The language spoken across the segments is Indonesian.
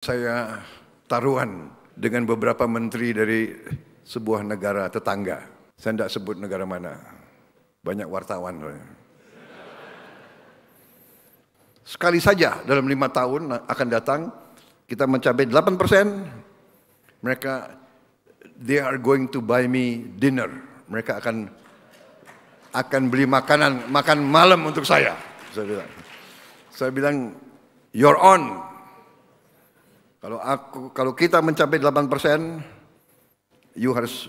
saya taruhan dengan beberapa menteri dari sebuah negara tetangga. Saya tidak sebut negara mana. Banyak wartawan. Sekali saja dalam lima tahun akan datang, kita mencapai 8 persen, mereka, they are going to buy me dinner. Mereka akan akan beli makanan, makan malam untuk saya. Saya bilang, saya bilang, you're on, kalau aku kalau kita mencapai 8 persen, you harus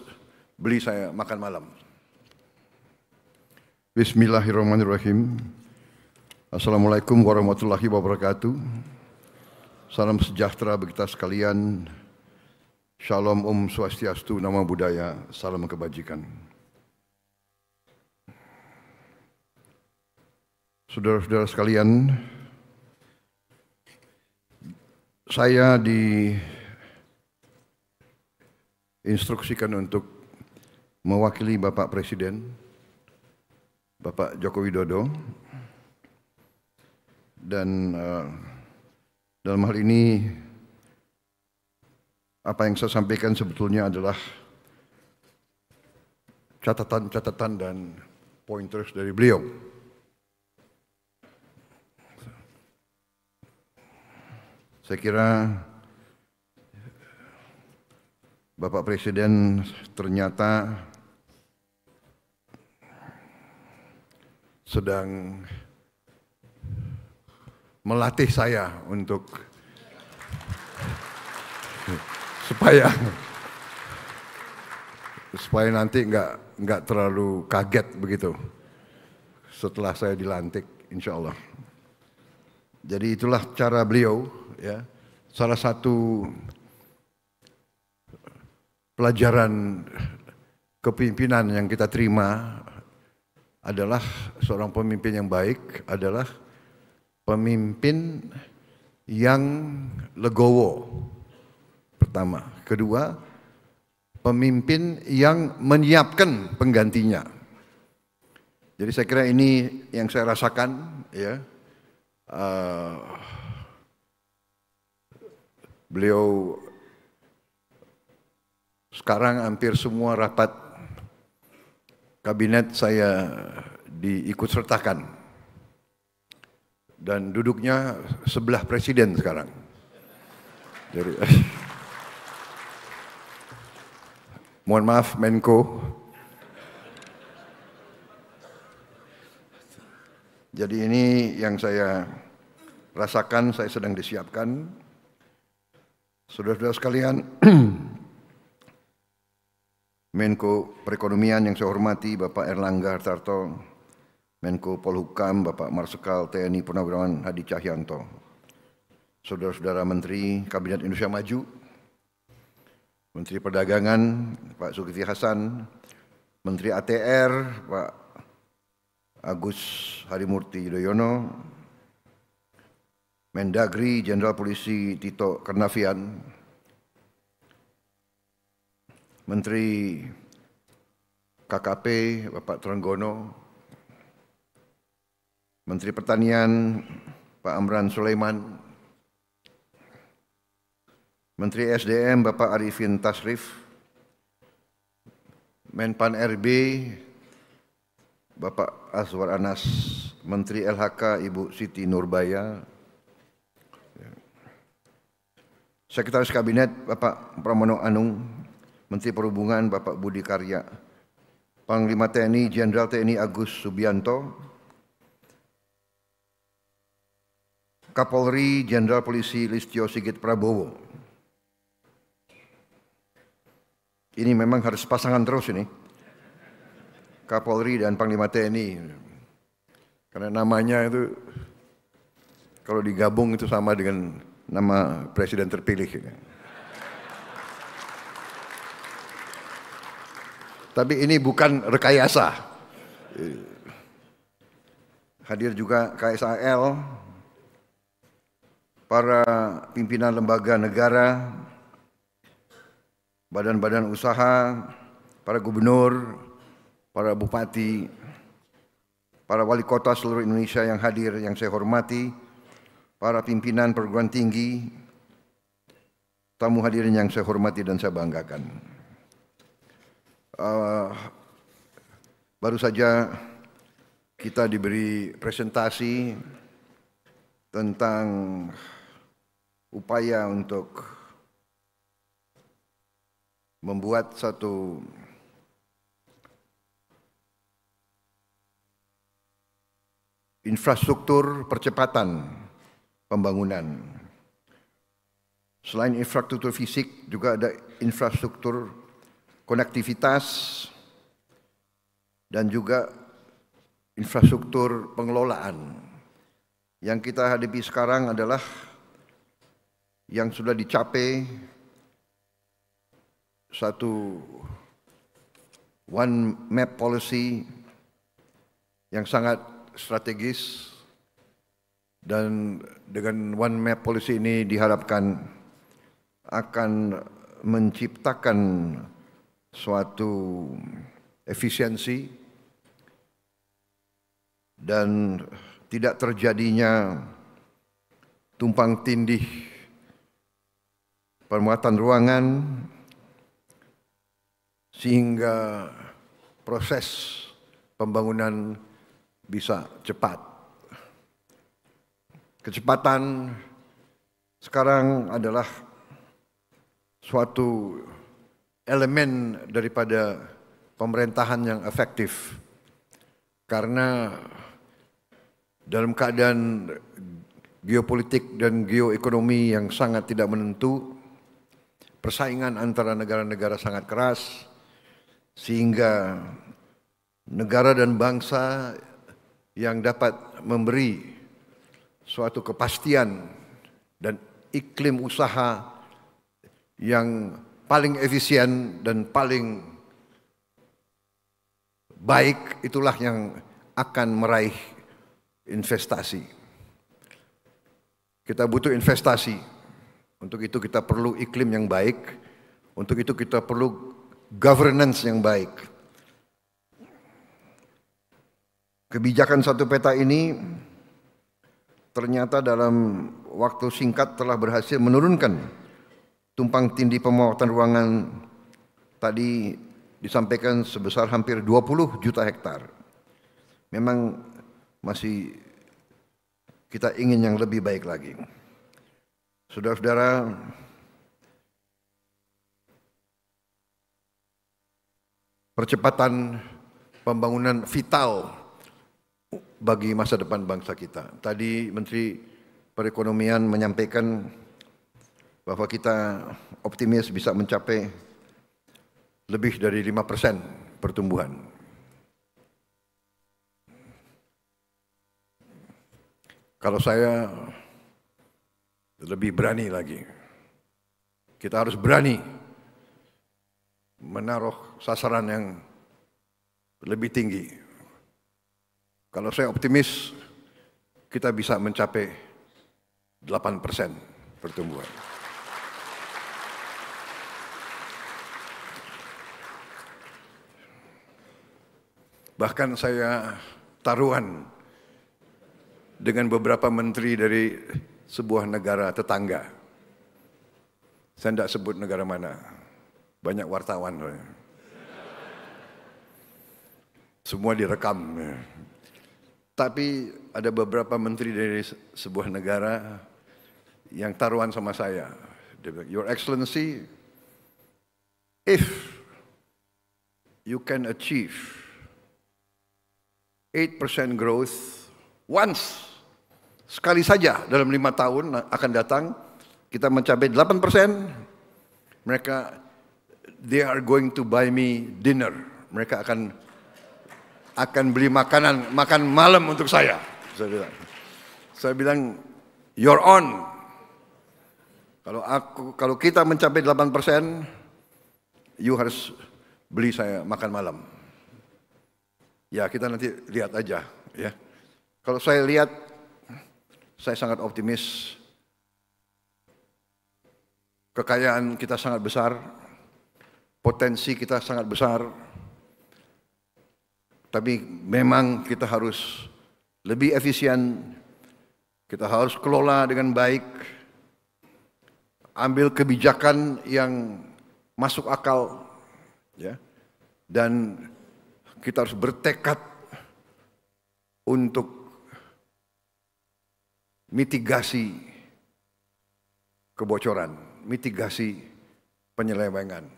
beli saya makan malam. Bismillahirrahmanirrahim. Assalamualaikum warahmatullahi wabarakatuh. Salam sejahtera bagi kita sekalian. Shalom Om Swastiastu, Nama Budaya, Salam Kebajikan. Saudara-saudara sekalian, saya di instruksikan untuk mewakili Bapak Presiden Bapak Joko Widodo dan uh, dalam hal ini apa yang saya sampaikan sebetulnya adalah catatan-catatan dan pointers dari beliau. Saya kira Bapak Presiden ternyata sedang melatih saya untuk supaya supaya nanti nggak nggak terlalu kaget begitu setelah saya dilantik insya Allah. Jadi itulah cara beliau ya salah satu pelajaran kepimpinan yang kita terima adalah seorang pemimpin yang baik adalah pemimpin yang legowo pertama kedua pemimpin yang menyiapkan penggantinya jadi saya kira ini yang saya rasakan ya uh, Beliau sekarang hampir semua rapat kabinet saya diikut sertakan dan duduknya sebelah presiden sekarang. Jadi mohon maaf Menko. Jadi ini yang saya rasakan, saya sedang disiapkan. Saudara-saudara sekalian, Menko Perekonomian yang saya hormati Bapak Erlangga Hartarto, Menko Polhukam Bapak Marsikal TNI Purnawirawan Hadi Cahyanto, Saudara-saudara Menteri Kabinet Indonesia Maju, Menteri Perdagangan Pak Zulkifli Hasan, Menteri ATR Pak Agus Harimurti Yudhoyono, Mendagri Jenderal Polisi Tito Karnavian, Menteri KKP Bapak Trenggono, Menteri Pertanian Pak Amran Sulaiman, Menteri SDM Bapak Arifin Tasrif, Menpan RB Bapak Azwar Anas, Menteri LHK Ibu Siti Nurbaya, Sekretaris Kabinet Bapak Pramono Anung, Menteri Perhubungan Bapak Budi Karya, Panglima TNI Jenderal TNI Agus Subianto, Kapolri Jenderal Polisi Listio Sigit Prabowo. Ini memang harus pasangan terus ini. Kapolri dan Panglima TNI. Karena namanya itu kalau digabung itu sama dengan nama presiden terpilih ini. Tapi ini bukan rekayasa. Hadir juga KSAL, para pimpinan lembaga negara, badan-badan usaha, para gubernur, para bupati, para wali kota seluruh Indonesia yang hadir, yang saya hormati, para pimpinan perguruan tinggi, tamu hadirin yang saya hormati dan saya banggakan. Uh, baru saja kita diberi presentasi tentang upaya untuk membuat satu infrastruktur percepatan pembangunan. Selain infrastruktur fisik, juga ada infrastruktur konektivitas dan juga infrastruktur pengelolaan. Yang kita hadapi sekarang adalah yang sudah dicapai satu one map policy yang sangat strategis dan dengan one map policy ini diharapkan akan menciptakan suatu efisiensi dan tidak terjadinya tumpang tindih permuatan ruangan sehingga proses pembangunan bisa cepat. Kecepatan sekarang adalah suatu elemen daripada pemerintahan yang efektif. Karena dalam keadaan geopolitik dan geoekonomi yang sangat tidak menentu, persaingan antara negara-negara sangat keras, sehingga negara dan bangsa yang dapat memberi suatu kepastian dan iklim usaha yang paling efisien dan paling baik itulah yang akan meraih investasi. Kita butuh investasi. Untuk itu kita perlu iklim yang baik. Untuk itu kita perlu governance yang baik. Kebijakan satu peta ini ternyata dalam waktu singkat telah berhasil menurunkan tumpang tindih pemotongan ruangan tadi disampaikan sebesar hampir 20 juta hektar. Memang masih kita ingin yang lebih baik lagi. Saudara-saudara, percepatan pembangunan vital bagi masa depan bangsa kita. Tadi Menteri Perekonomian menyampaikan bahwa kita optimis bisa mencapai lebih dari 5 persen pertumbuhan. Kalau saya lebih berani lagi, kita harus berani menaruh sasaran yang lebih tinggi kalau saya optimis, kita bisa mencapai 8 persen pertumbuhan. Bahkan saya taruhan dengan beberapa menteri dari sebuah negara tetangga. Saya tidak sebut negara mana. Banyak wartawan. Semua direkam. Tapi ada beberapa menteri dari sebuah negara yang taruhan sama saya. Dia bilang, Your Excellency, if you can achieve 8% growth once, sekali saja dalam lima tahun akan datang, kita mencapai 8%, mereka, they are going to buy me dinner. Mereka akan akan beli makanan makan malam untuk saya. Saya bilang, saya bilang, you're on. Kalau aku, kalau kita mencapai 8 persen, you harus beli saya makan malam. Ya kita nanti lihat aja, ya. Kalau saya lihat, saya sangat optimis. Kekayaan kita sangat besar, potensi kita sangat besar tapi memang kita harus lebih efisien, kita harus kelola dengan baik, ambil kebijakan yang masuk akal, ya. Dan kita harus bertekad untuk mitigasi kebocoran, mitigasi penyelewengan,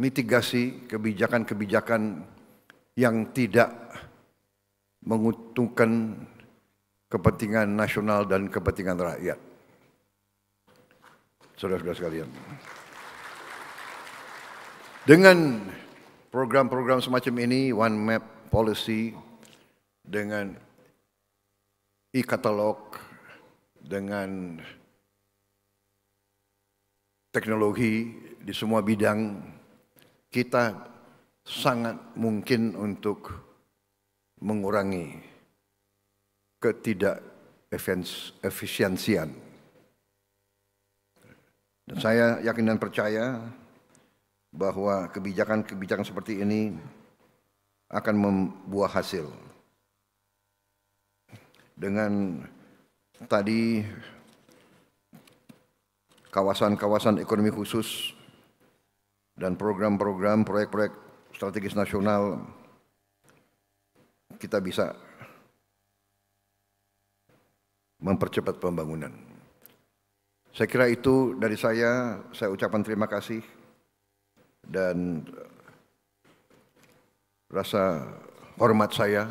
mitigasi kebijakan-kebijakan yang tidak menguntungkan kepentingan nasional dan kepentingan rakyat. Saudara-saudara sekalian. Dengan program-program semacam ini, One Map Policy, dengan e-katalog, dengan teknologi di semua bidang, kita sangat mungkin untuk mengurangi efisiensian. Dan saya yakin dan percaya bahwa kebijakan-kebijakan seperti ini akan membuah hasil. Dengan tadi kawasan-kawasan ekonomi khusus dan program-program proyek-proyek strategis nasional kita bisa mempercepat pembangunan. Saya kira itu dari saya, saya ucapkan terima kasih dan rasa hormat saya,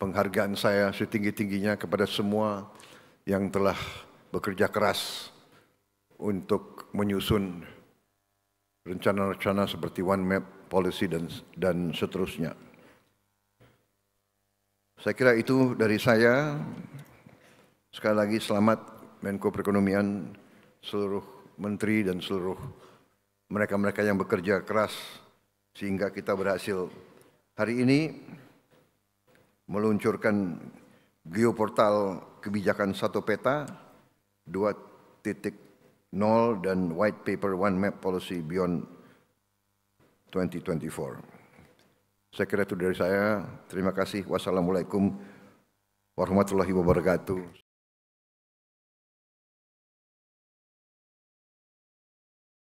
penghargaan saya setinggi-tingginya kepada semua yang telah bekerja keras untuk menyusun rencana-rencana seperti one map policy dan dan seterusnya. Saya kira itu dari saya. Sekali lagi selamat Menko Perekonomian, seluruh menteri dan seluruh mereka-mereka yang bekerja keras sehingga kita berhasil hari ini meluncurkan geoportal kebijakan satu peta titik. Nol dan White Paper One Map Policy Beyond 2024. Saya kira itu dari saya. Terima kasih. Wassalamualaikum warahmatullahi wabarakatuh.